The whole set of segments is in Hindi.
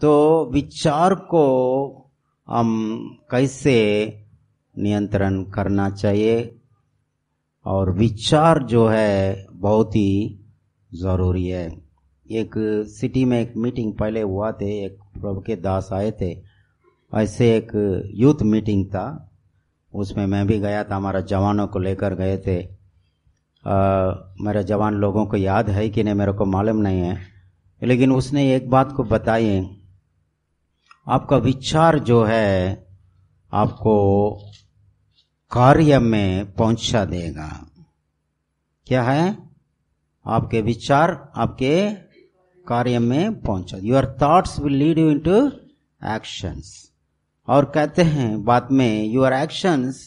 तो विचार को हम कैसे नियंत्रण करना चाहिए और विचार जो है बहुत ही ज़रूरी है एक सिटी में एक मीटिंग पहले हुआ थे एक प्रभु के दास आए थे ऐसे एक यूथ मीटिंग था उसमें मैं भी गया था हमारा जवानों को लेकर गए थे आ, मेरे जवान लोगों को याद है कि नहीं मेरे को मालूम नहीं है लेकिन उसने एक बात को बताई आपका विचार जो है आपको कार्य में पहुंचा देगा क्या है आपके विचार आपके कार्य में पहुंचा your thoughts will lead you into actions और कहते हैं बाद में your actions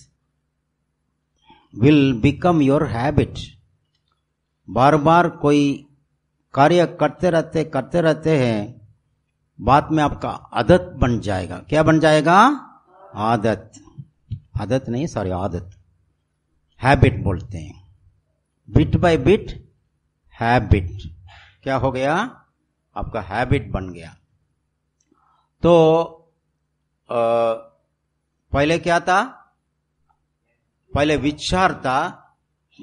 will become your habit बार बार कोई कार्य करते रहते करते रहते हैं बाद में आपका आदत बन जाएगा क्या बन जाएगा आदत आदत नहीं सॉरी आदत हैबिट बोलते हैं बिट बाय बिट हैबिट क्या हो गया आपका हैबिट बन गया तो आ, पहले क्या था पहले विचार था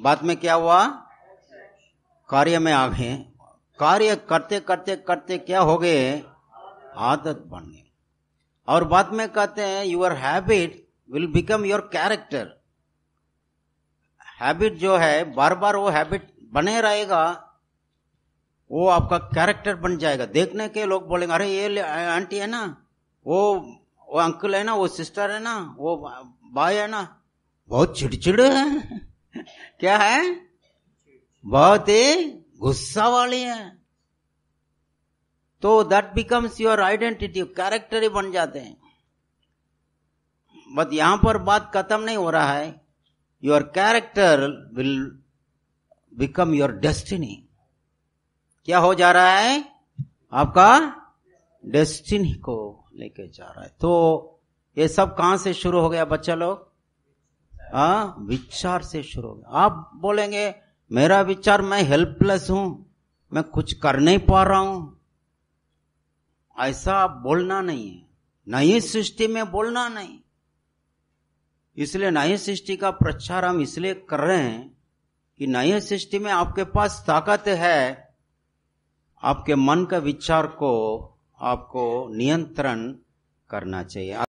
बाद में क्या हुआ कार्य में आ गए कार्य करते करते करते क्या हो गए आदत बन गई और बाद में कहते हैं your habit will become your character habit जो है बार बार वो हैबिट बने रहेगा वो आपका कैरेक्टर बन जाएगा देखने के लोग बोलेंगे अरे ये आंटी है ना वो वो अंकल है ना वो सिस्टर है ना वो भाई है ना बहुत चिड़चिड़ है क्या है बहुत ही गुस्सा वाली है तो that becomes your identity character ही बन जाते हैं बट यहां पर बात खत्म नहीं हो रहा है your character will become your destiny क्या हो जा रहा है आपका डेस्टिनी को लेके जा रहा है तो ये सब कहां से शुरू हो गया बच्चा लोग हाँ, विचार से शुरू हो गया आप बोलेंगे मेरा विचार मैं हेल्पलेस हूं मैं कुछ कर नहीं पा रहा हूं ऐसा बोलना नहीं है नई सृष्टि में बोलना नहीं इसलिए नई सृष्टि का प्रचार हम इसलिए कर रहे हैं कि नई सृष्टि में आपके पास ताकत है आपके मन का विचार को आपको नियंत्रण करना चाहिए